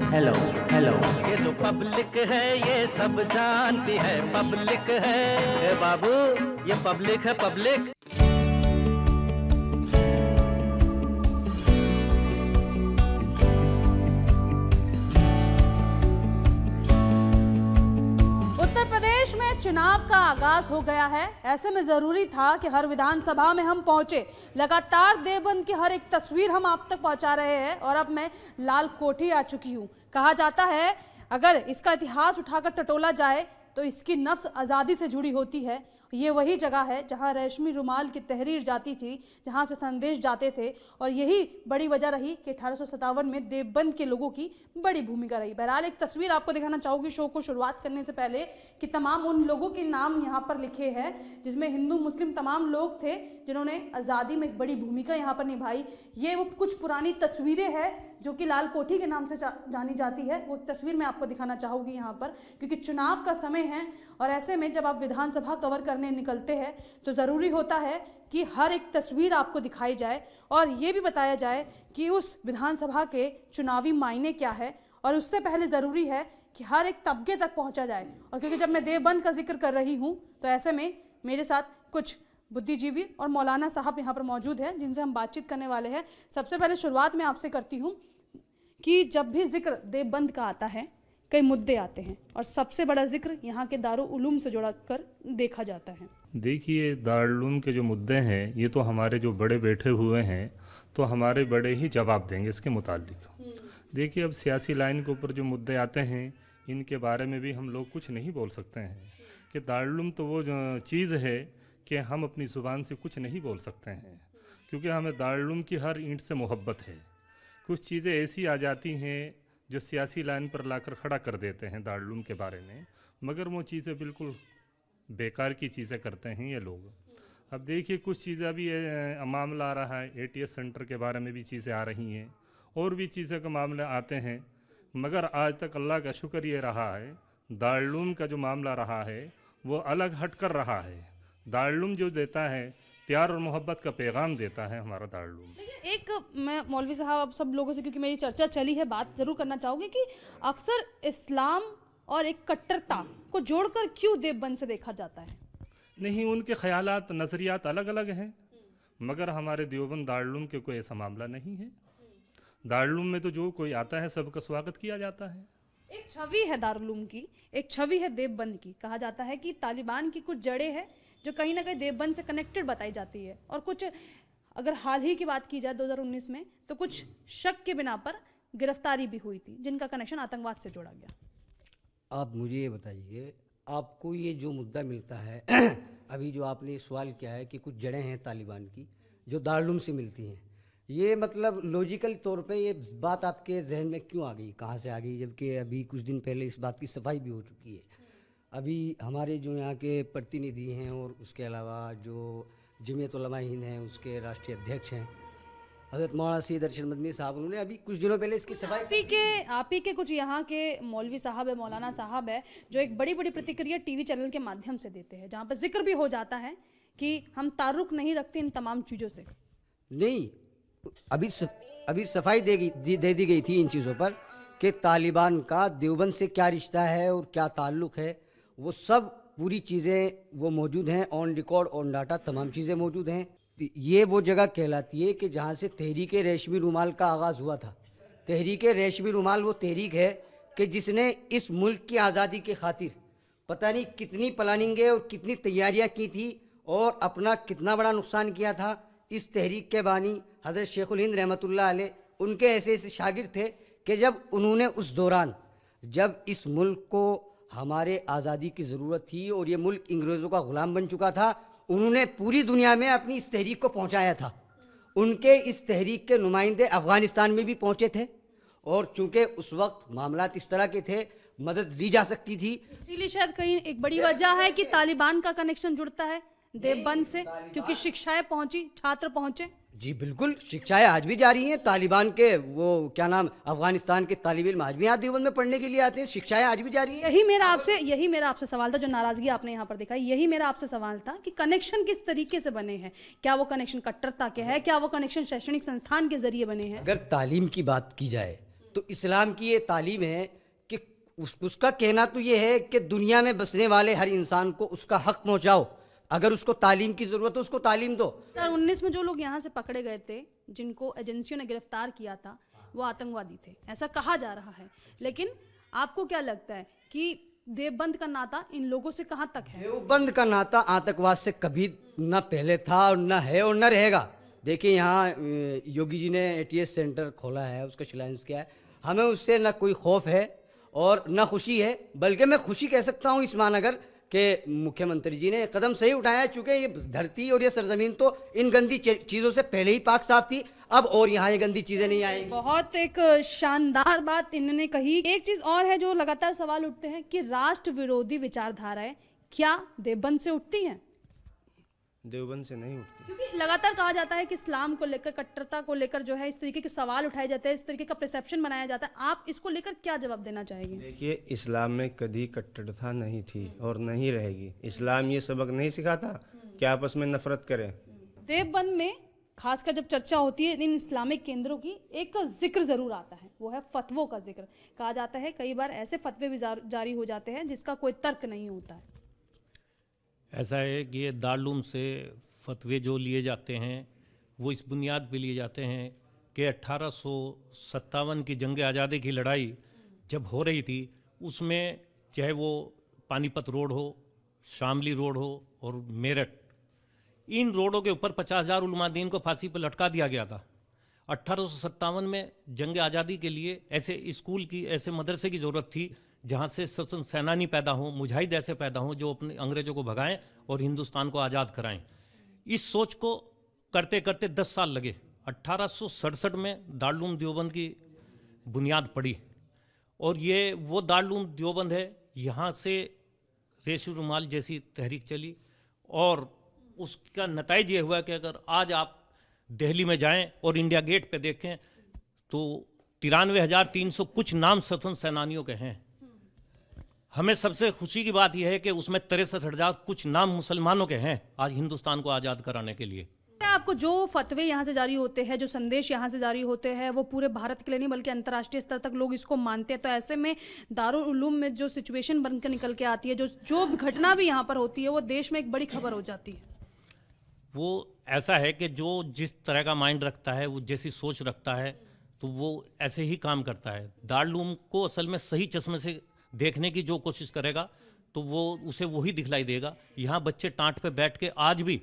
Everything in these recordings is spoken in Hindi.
हेलो हेलो ये जो पब्लिक है ये सब जानती है पब्लिक है बाबू ये पब्लिक है पब्लिक देश में चुनाव का आगाज हो गया है ऐसे में जरूरी था कि हर विधानसभा में हम पहुंचे लगातार देवबंद की हर एक तस्वीर हम आप तक पहुंचा रहे हैं और अब मैं लाल कोठी आ चुकी हूं कहा जाता है अगर इसका इतिहास उठाकर टटोला जाए तो इसकी नफ्स आज़ादी से जुड़ी होती है ये वही जगह है जहाँ रेशमी रुमाल की तहरीर जाती थी जहाँ से संदेश जाते थे और यही बड़ी वजह रही कि अठारह में देवबंद के लोगों की बड़ी भूमिका रही बहरहाल एक तस्वीर आपको दिखाना चाहूँगी शो को शुरुआत करने से पहले कि तमाम उन लोगों के नाम यहाँ पर लिखे हैं जिसमें हिंदू मुस्लिम तमाम लोग थे जिन्होंने आज़ादी में एक बड़ी भूमिका यहाँ पर निभाई ये वो कुछ पुरानी तस्वीरें हैं जो कि लाल कोठी के नाम से जानी जाती है वो तस्वीर मैं आपको दिखाना चाहूँगी यहाँ पर क्योंकि चुनाव का समय है और ऐसे में जब आप विधानसभा कवर करने करने निकलते हैं तो ज़रूरी होता है कि हर एक तस्वीर आपको दिखाई जाए और ये भी बताया जाए कि उस विधानसभा के चुनावी मायने क्या है और उससे पहले ज़रूरी है कि हर एक तबके तक पहुंचा जाए और क्योंकि जब मैं देवबंद का जिक्र कर रही हूं तो ऐसे में मेरे साथ कुछ बुद्धिजीवी और मौलाना साहब यहां पर मौजूद हैं जिनसे हम बातचीत करने वाले हैं सबसे पहले शुरुआत में आपसे करती हूँ कि जब भी जिक्र देवबंद का आता है कई मुद्दे आते हैं और सबसे बड़ा जिक्र यहाँ के दारूम से जुड़ा कर देखा जाता है देखिए दारूम के जो मुद्दे हैं ये तो हमारे जो बड़े बैठे हुए हैं तो हमारे बड़े ही जवाब देंगे इसके मुतालिक देखिए अब सियासी लाइन के ऊपर जो मुद्दे आते हैं इनके बारे में भी हम लोग कुछ नहीं बोल सकते हैं कि दारूम तो वो चीज़ है कि हम अपनी ज़ुबान से कुछ नहीं बोल सकते हैं क्योंकि हमें दारूम की हर ईंट से मोहब्बत है कुछ चीज़ें ऐसी आ जाती हैं जो सियासी लाइन पर लाकर खड़ा कर देते हैं दारुलूम के बारे में मगर वो चीज़ें बिल्कुल बेकार की चीज़ें करते हैं ये लोग अब देखिए कुछ चीज़ें अभी मामला आ रहा है एटीएस सेंटर के बारे में भी चीज़ें आ रही हैं और भी चीज़ों के मामले आते हैं मगर आज तक अल्लाह का शुक्र ये रहा है दारुलूम का जो मामला रहा है वो अलग हट कर रहा है दारुलूम जो देता है प्यार और मोहब्बत का पैगाम देता है हमारा दारुलूम लेकिन एक मैं मौलवी साहब आप सब लोगों से क्योंकि मेरी चर्चा चली है बात ज़रूर करना चाहूँगी कि अक्सर इस्लाम और एक कट्टरता को जोड़कर क्यों देवबंद से देखा जाता है नहीं उनके ख्याल नज़रियात अलग अलग हैं मगर हमारे देवबंद दारूम के कोई ऐसा मामला नहीं है दारूम में तो जो कोई आता है सबका स्वागत किया जाता है एक छवि है दारूम की एक छवि है देवबंद की कहा जाता है कि तालिबान की कुछ जड़ें हैं जो कहीं ना कहीं देवबंद से कनेक्टेड बताई जाती है और कुछ अगर हाल ही की बात की जाए 2019 में तो कुछ शक के बिना पर गिरफ्तारी भी हुई थी जिनका कनेक्शन आतंकवाद से जोड़ा गया आप मुझे ये बताइए आपको ये जो मुद्दा मिलता है अभी जो आपने सवाल किया है कि कुछ जड़ें हैं तालिबान की जो दारुलूम से मिलती हैं ये मतलब लॉजिकल तौर पे ये बात आपके जहन में क्यों आ गई कहाँ से आ गई जबकि अभी कुछ दिन पहले इस बात की सफाई भी हो चुकी है अभी हमारे जो यहाँ के प्रतिनिधि हैं और उसके अलावा जो जमीयत हिंद हैं उसके राष्ट्रीय अध्यक्ष हैं हजरत मौलाना सही दर्शन मदनी साहब उन्होंने अभी कुछ दिनों पहले इसकी सफाई आप ही के आप ही के कुछ यहाँ के मौलवी साहब है मौलाना साहब है जो एक बड़ी बड़ी प्रतिक्रिया टीवी चैनल के माध्यम से देते हैं जहाँ पर जिक्र भी हो जाता है कि हम तारुक नहीं रखते इन तमाम चीज़ों से नहीं अभी सफ, अभी सफाई दे दे दी गई थी इन चीज़ों पर कि तालिबान का देवबंद से क्या रिश्ता है और क्या ताल्लुक है वो सब पूरी चीज़ें वो मौजूद हैं ऑन रिकॉर्ड ऑन डाटा तमाम चीज़ें मौजूद हैं तो ये वो जगह कहलाती है कि जहाँ से तहरीक रेशमी रुमाल का आगाज़ हुआ था तहरीक रेशमी रुमाल वो तहरीक है कि जिसने इस मुल्क की आज़ादी के खातिर पता नहीं कितनी प्लानिंगें और कितनी तैयारियां की थी और अपना कितना बड़ा नुकसान किया था इस तहरीक के बानी हज़रत शेख हिंद रहमत अलैह उनके ऐसे ऐसे शागिर थे कि जब उन्होंने उस दौरान जब इस मुल्क को हमारे आज़ादी की ज़रूरत थी और ये मुल्क अंग्रेज़ों का ग़ुलाम बन चुका था उन्होंने पूरी दुनिया में अपनी इस तहरीक को पहुँचाया था उनके इस तहरीक के नुमाइंदे अफ़गानिस्तान में भी पहुंचे थे और चूंकि उस वक्त मामला इस तरह के थे मदद ली जा सकती थी इसीलिए शायद कहीं एक बड़ी वजह है कि तालिबान का कनेक्शन जुड़ता है देवबंद से क्योंकि शिक्षाएं पहुंची छात्र पहुंचे जी बिल्कुल शिक्षाएं आज भी जा रही हैं तालिबान के वो क्या नाम अफगानिस्तान के तालिब इम आज भी यहाँ देवबंद में पढ़ने के लिए आते हैं शिक्षाएं आज भी जा रही हैं यही मेरा आपसे यही मेरा आपसे सवाल था जो नाराजगी आपने यहाँ पर दिखाई यही मेरा आपसे सवाल था कि कनेक्शन किस तरीके से बने हैं क्या वो कनेक्शन कट्टरता के है क्या वो कनेक्शन शैक्षणिक संस्थान के जरिए बने हैं अगर तालीम की बात की जाए तो इस्लाम की ये तालीम है कि उसका कहना तो ये है कि दुनिया में बसने वाले हर इंसान को उसका हक पहुँचाओ अगर उसको तालीम की ज़रूरत है उसको तालीम दो सर उन्नीस में जो लोग यहाँ से पकड़े गए थे जिनको एजेंसियों ने गिरफ्तार किया था वो आतंकवादी थे ऐसा कहा जा रहा है लेकिन आपको क्या लगता है कि देवबंद का नाता इन लोगों से कहाँ तक है देवबंद का नाता आतंकवाद से कभी न पहले था और न है और न रहेगा देखिए यहाँ योगी जी ने एटीएस सेंटर खोला है उसका शिलान्यास किया है हमें उससे न कोई खौफ है और न खुशी है बल्कि मैं खुशी कह सकता हूँ इस महानगर कि मुख्यमंत्री जी ने कदम सही उठाया चूँकि ये धरती और ये सरजमीन तो इन गंदी चीज़ों से पहले ही पाक साफ थी अब और यहाँ ये गंदी चीज़ें नहीं आएंगी बहुत एक शानदार बात इन्होंने कही एक चीज़ और है जो लगातार सवाल उठते हैं कि राष्ट्र विरोधी विचारधाराएं क्या देवबंद से उठती हैं देवबंद से नहीं उठती क्योंकि लगातार कहा जाता है कि इस्लाम को लेकर कट्टरता को लेकर जो है इस तरीके के सवाल उठाए जाते हैं इस तरीके का परसेप्शन बनाया जाता है आप इसको लेकर क्या जवाब देना चाहेंगे देखिए इस्लाम में कभी कट्टरता नहीं थी और नहीं रहेगी इस्लाम ये सबक नहीं सिखाता कि आपस में नफरत करें देवबंद में खासकर जब चर्चा होती है इन इस्लामिक केंद्रों की एक जिक्र ज़रूर आता है वो है फतवों का जिक्र कहा जाता है कई बार ऐसे फतवे भी जारी हो जाते हैं जिसका कोई तर्क नहीं होता है ऐसा है कि ये दारूम से फतवे जो लिए जाते हैं वो इस बुनियाद पे लिए जाते हैं कि अट्ठारह की जंग आज़ादी की लड़ाई जब हो रही थी उसमें चाहे वो पानीपत रोड हो शामली रोड हो और मेरठ इन रोडों के ऊपर पचास हज़ार उलमादीन को फांसी पर लटका दिया गया था अट्ठारह में जंग आज़ादी के लिए ऐसे स्कूल की ऐसे मदरसे की ज़रूरत थी जहाँ से स्वतंत्र सेनानी पैदा हों मुजाहिद ऐसे पैदा हों जो अपने अंग्रेज़ों को भगाएं और हिंदुस्तान को आज़ाद कराएं इस सोच को करते करते दस साल लगे अट्ठारह में दारूम देवबंद की बुनियाद पड़ी और ये वो दारूम देवबंद है यहाँ से रेशु रुमाल जैसी तहरीक चली और उसका नतज ये हुआ कि अगर आज आप दिल्ली में जाएं और इंडिया गेट पे देखें तो तिरानवे हज़ार तीन सौ कुछ नाम स्वतंत्र सेनानियों के हैं हमें सबसे खुशी की बात यह है कि उसमें तिरसठ हजार कुछ नाम मुसलमानों के हैं आज हिंदुस्तान को आज़ाद कराने के लिए आपको जो फतवे यहाँ से जारी होते हैं जो संदेश यहाँ से जारी होते हैं वो पूरे भारत के लिए नहीं बल्कि अंतर्राष्ट्रीय स्तर तक लोग इसको मानते हैं तो ऐसे में दारुल उलूम में जो सिचुएशन बनकर निकल के आती है जो जो घटना भी यहाँ पर होती है वो देश में एक बड़ी खबर हो जाती है वो ऐसा है कि जो जिस तरह का माइंड रखता है वो जैसी सोच रखता है तो वो ऐसे ही काम करता है दारुल को असल में सही चश्मे से देखने की जो कोशिश करेगा तो वो उसे वही दिखलाई देगा यहाँ बच्चे टाँट पे बैठ के आज भी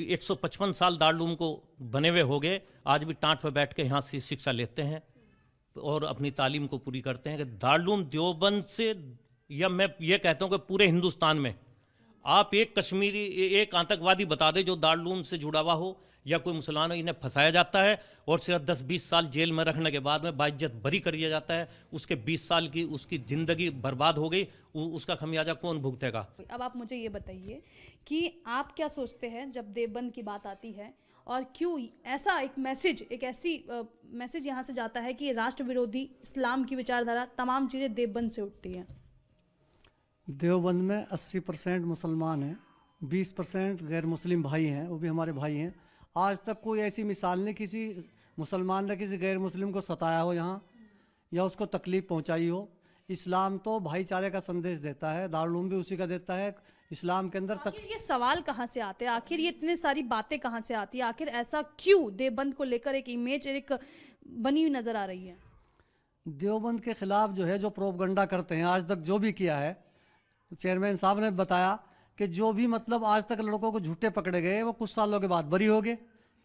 155 साल दारूम को बने हुए हो गए आज भी टाँट पे बैठ के यहाँ से शिक्षा लेते हैं और अपनी तालीम को पूरी करते हैं कि दारूम देवबंद से या मैं ये कहता हूँ कि पूरे हिंदुस्तान में आप एक कश्मीरी एक आतंकवादी बता दे जो दारलूम से जुड़ा हुआ हो या कोई मुसलमान हो इन्हें फंसाया जाता है और सिर्फ दस बीस साल जेल में रखने के बाद में बाइज्जत बरी कर दिया जाता है उसके बीस साल की उसकी ज़िंदगी बर्बाद हो गई उसका खमियाजा कौन भुगतेगा अब आप मुझे ये बताइए कि आप क्या सोचते हैं जब देवबंद की बात आती है और क्यों ऐसा एक मैसेज एक ऐसी मैसेज यहाँ से जाता है कि राष्ट्र विरोधी इस्लाम की विचारधारा तमाम चीज़ें देवबंद से उठती हैं देवबंद में 80 परसेंट मुसलमान हैं 20 परसेंट गैर मुस्लिम भाई हैं वो भी हमारे भाई हैं आज तक कोई ऐसी मिसाल नहीं किसी मुसलमान ने किसी गैर मुस्लिम को सताया हो यहाँ या उसको तकलीफ़ पहुँचाई हो इस्लाम तो भाईचारे का संदेश देता है दारूम भी उसी का देता है इस्लाम के अंदर तक ये सवाल कहाँ से आते हैं आखिर ये इतने सारी बातें कहाँ से आती है आखिर ऐसा क्यों देवबंद को लेकर एक इमेज एक बनी हुई नज़र आ रही है देवबंद के खिलाफ जो है जो प्रोपगंडा करते हैं आज तक जो भी किया है चेयरमैन तो साहब ने बताया कि जो भी मतलब आज तक लड़कों को झूठे पकड़े गए वो कुछ सालों के बाद बरी हो गए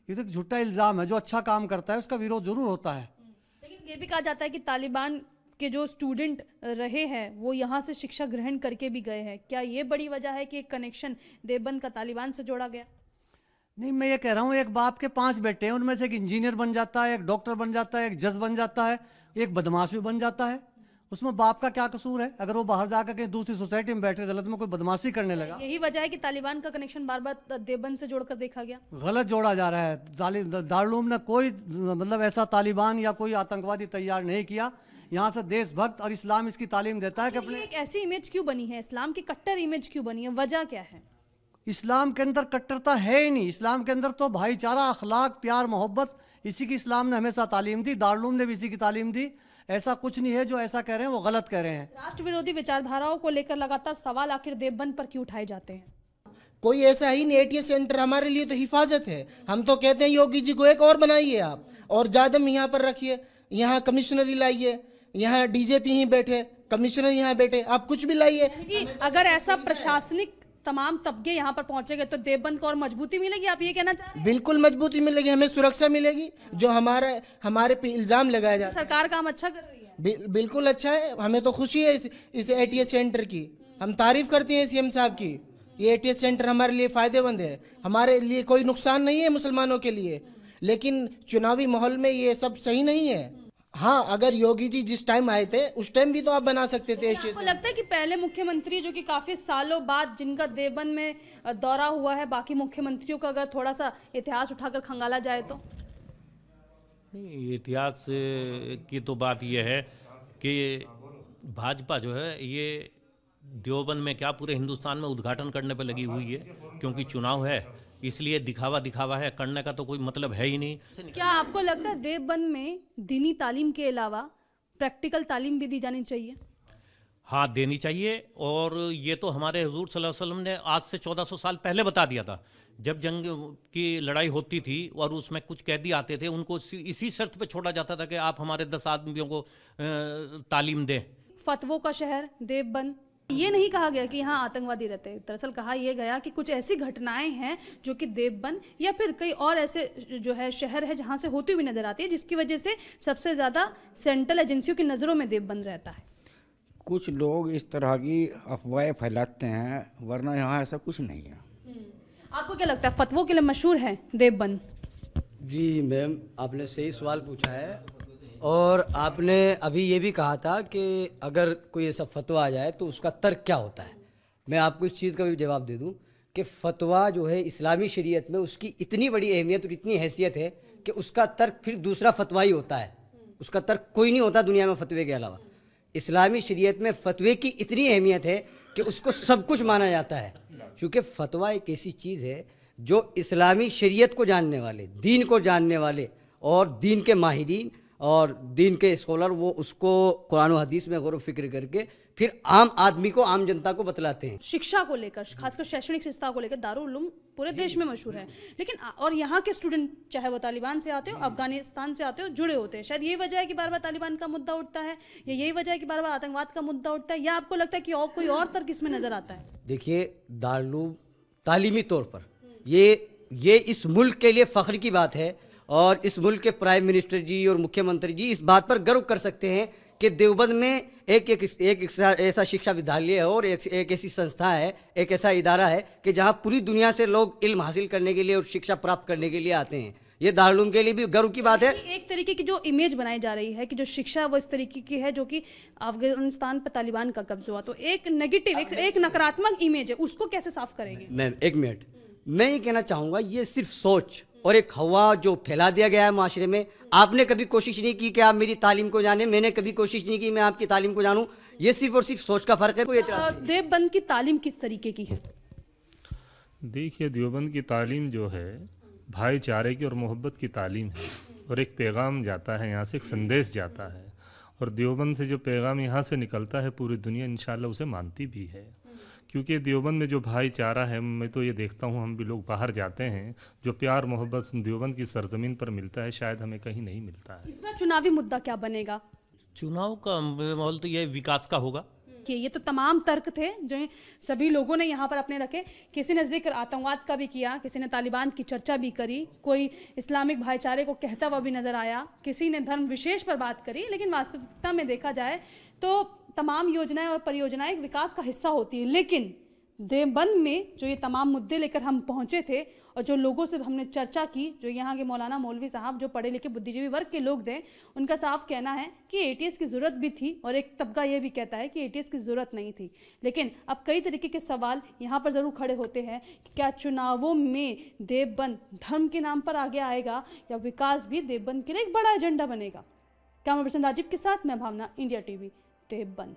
ये तो झूठा इल्ज़ाम है जो अच्छा काम करता है उसका विरोध जरूर होता है हम्म, लेकिन ये भी कहा जाता है कि तालिबान के जो स्टूडेंट रहे हैं वो यहाँ से शिक्षा ग्रहण करके भी गए हैं क्या ये बड़ी वजह है कि एक कनेक्शन देवबंद का तालिबान से जोड़ा गया नहीं मैं ये कह रहा हूँ एक बाप के पांच बेटे हैं उनमें से एक इंजीनियर बन जाता है एक डॉक्टर बन जाता है एक जज बन जाता है एक बदमाश भी बन जाता है उसमें बाप का क्या कसूर है अगर वो बाहर जाकर कहीं दूसरी सोसाइटी में बैठकर गलत में कोई बदमाशी करने लगा यही वजह है कि तालिबान का कनेक्शन बार बार देवबंद से जोड़कर देखा गया गलत जोड़ा जा रहा है दारूम ने कोई मतलब ऐसा तालिबान या कोई आतंकवादी तैयार नहीं किया यहाँ से देशभक्त और इस्लाम इसकी तालीम देता है कि अपने एक ऐसी इमेज क्यों बनी है इस्लाम की कट्टर इमेज क्यों बनी है वजह क्या है इस्लाम के अंदर कट्टरता है ही नहीं इस्लाम के अंदर तो भाईचारा अखलाक प्यार मोहब्बत इसी की इस्लाम ने हमेशा तालीम दी दारूम ने भी इसी की तालीम दी ऐसा कुछ नहीं है जो ऐसा कह रहे हैं वो गलत कह रहे हैं राष्ट्र विरोधी विचारधाराओं को लेकर लगातार सवाल आखिर देवबंद पर क्यों उठाए जाते हैं कोई ऐसा ही नहीं एटीएस सेंटर हमारे लिए तो हिफाजत है हम तो कहते हैं योगी जी को एक और बनाइए आप और जादम यहाँ पर रखिए यहाँ कमिश्नरी लाइए यहाँ डीजेपी ही बैठे कमिश्नर यहाँ बैठे आप कुछ भी लाइए अगर ऐसा प्रशासनिक तमाम तबके यहाँ पर पहुंचेंगे तो देवबंद को और मजबूती मिलेगी आप ये कहना चाह रहे बिल्कुल मजबूती मिलेगी हमें सुरक्षा मिलेगी जो हमारा हमारे पे इल्ज़ाम लगाया जाए तो सरकार काम अच्छा कर रही है बिल्कुल अच्छा है हमें तो खुशी है इस ए टी सेंटर की हम तारीफ करते हैं सीएम साहब की ये ए सेंटर हमारे लिए फ़ायदेमंद है हमारे लिए कोई नुकसान नहीं है मुसलमानों के लिए लेकिन चुनावी माहौल में ये सब सही नहीं है हाँ अगर योगी जी जिस टाइम आए थे उस टाइम भी तो आप बना सकते थे तो आपको लगता है कि पहले मुख्यमंत्री जो कि काफी सालों बाद जिनका देवबंद में दौरा हुआ है बाकी मुख्यमंत्रियों का अगर थोड़ा सा इतिहास उठाकर खंगाला जाए तो इतिहास की तो बात यह है कि भाजपा जो है ये देवबंद में क्या पूरे हिंदुस्तान में उद्घाटन करने पर लगी हुई है क्योंकि चुनाव है इसलिए दिखावा दिखावा है करने का तो कोई मतलब है ही नहीं क्या आपको लगता है देवबंद में दीनी तालीम के अलावा प्रैक्टिकल तालीम भी दी जानी चाहिए हाँ देनी चाहिए और ये तो हमारे हजूर सल्लम वसल्लम ने आज से 1400 साल पहले बता दिया था जब जंग की लड़ाई होती थी और उसमें कुछ कैदी आते थे उनको इसी शर्त पे छोड़ा जाता था कि आप हमारे दस आदमियों को तालीम दें फतवों का शहर देवबंद ये नहीं कहा गया कि यहाँ आतंकवादी रहते हैं दरअसल कहा यह गया कि कुछ ऐसी घटनाएं हैं जो कि देवबंद या फिर कई और ऐसे जो है शहर है जहाँ से होती हुई नजर आती है जिसकी वजह से सबसे ज़्यादा सेंट्रल एजेंसियों की नज़रों में देवबंद रहता है कुछ लोग इस तरह की अफवाहें फैलाते हैं वरना यहाँ ऐसा कुछ नहीं है हम्म। आपको क्या लगता है फतवों के लिए मशहूर है देवबंद जी मैम आपने सही सवाल पूछा है और आपने अभी ये भी कहा था कि अगर कोई ऐसा फतवा आ जाए तो उसका तर्क क्या होता है मैं आपको इस चीज़ का भी जवाब दे दूँ कि फतवा जो है इस्लामी शरीयत में उसकी इतनी बड़ी अहमियत और इतनी हैसियत है कि उसका तर्क फिर दूसरा फतवा ही होता है उसका तर्क कोई नहीं होता दुनिया में फतवे के अलावा इस्लामी शरीयत में फतवे की इतनी अहमियत है कि उसको सब कुछ माना जाता है क्योंकि फतवा एक ऐसी चीज़ है जो इस्लामी शरीयत को जानने वाले दीन को जानने वाले और दीन के माहरीन और दीन के स्कॉलर वो उसको कुरान हदीस में गौर फिक्र करके फिर आम आदमी को आम जनता को बतलाते हैं शिक्षा को लेकर खासकर शैक्षणिक संस्था को लेकर दारुलूम पूरे देश में मशहूर है लेकिन और यहाँ के स्टूडेंट चाहे वो तालिबान से आते हो अफगानिस्तान से आते हो जुड़े होते हैं शायद यही वजह है कि बार बार तालिबान का मुद्दा उठता है या यही वजह है कि बार बार आतंकवाद का मुद्दा उठता है या आपको लगता है कि और कोई और तर्क इसमें नज़र आता है देखिए दारुल तालीमी तौर पर ये ये इस मुल्क के लिए फ़ख्र की बात है और इस मुल्क के प्राइम मिनिस्टर जी और मुख्यमंत्री जी इस बात पर गर्व कर सकते हैं कि देवबंद में एक एक एक ऐसा शिक्षा विद्यालय है और एक एक ऐसी संस्था है एक ऐसा इदारा है कि जहाँ पूरी दुनिया से लोग इल्म हासिल करने के लिए और शिक्षा प्राप्त करने के लिए आते हैं ये दारुलूम के लिए भी गर्व की बात है एक तरीके की जो इमेज बनाई जा रही है कि जो शिक्षा वो इस तरीके की है जो कि अफगानिस्तान पर तालिबान का कब्जा हुआ तो एक नेगेटिव एक, एक नकारात्मक इमेज है उसको कैसे साफ करेंगे मैम एक मिनट मैं ये कहना चाहूँगा ये सिर्फ सोच और एक हवा जो फैला दिया गया है माशरे में आपने कभी कोशिश नहीं की कि आप मेरी तालीम को जाने मैंने कभी कोशिश नहीं की मैं आपकी तालीम को जानूँ ये सिर्फ और सिर्फ सोच का फ़र्क है कोई देवबंद की तालीम किस तरीके की है देखिए देवबंद की तालीम जो है भाईचारे की और मोहब्बत की तालीम है और एक पैगाम जाता है यहाँ से एक संदेश जाता है और देवबंद से जो पैगाम यहाँ से निकलता है पूरी दुनिया इन उसे मानती भी है क्योंकि देवबंद में जो भाईचारा है मैं तो ये देखता हूँ हम भी लोग बाहर जाते हैं जो प्यार मोहब्बत देवबंद की सरजमीन पर मिलता है शायद हमें कहीं नहीं मिलता है इस चुनावी मुद्दा क्या बनेगा चुनाव का माहौल तो यह विकास का होगा कि ये तो तमाम तर्क थे जो सभी लोगों ने यहाँ पर अपने रखे किसी ने जिक्र आतंकवाद का भी किया किसी ने तालिबान की चर्चा भी करी कोई इस्लामिक भाईचारे को कहता हुआ भी नजर आया किसी ने धर्म विशेष पर बात करी लेकिन वास्तविकता में देखा जाए तो तमाम योजनाएं और परियोजनाएं एक विकास का हिस्सा होती है लेकिन देवबंद में जो ये तमाम मुद्दे लेकर हम पहुंचे थे और जो लोगों से हमने चर्चा की जो यहाँ के मौलाना मौलवी साहब जो पढ़े लिखे बुद्धिजीवी वर्ग के लोग थे उनका साफ कहना है कि एटीएस की ज़रूरत भी थी और एक तबका ये भी कहता है कि एटीएस की ज़रूरत नहीं थी लेकिन अब कई तरीके के सवाल यहाँ पर ज़रूर खड़े होते हैं कि क्या चुनावों में देवबंद धर्म के नाम पर आगे आएगा या विकास भी देवबंद के लिए एक बड़ा एजेंडा बनेगा पर्सन राजीव के साथ मैं भावना इंडिया टीवी टेप बन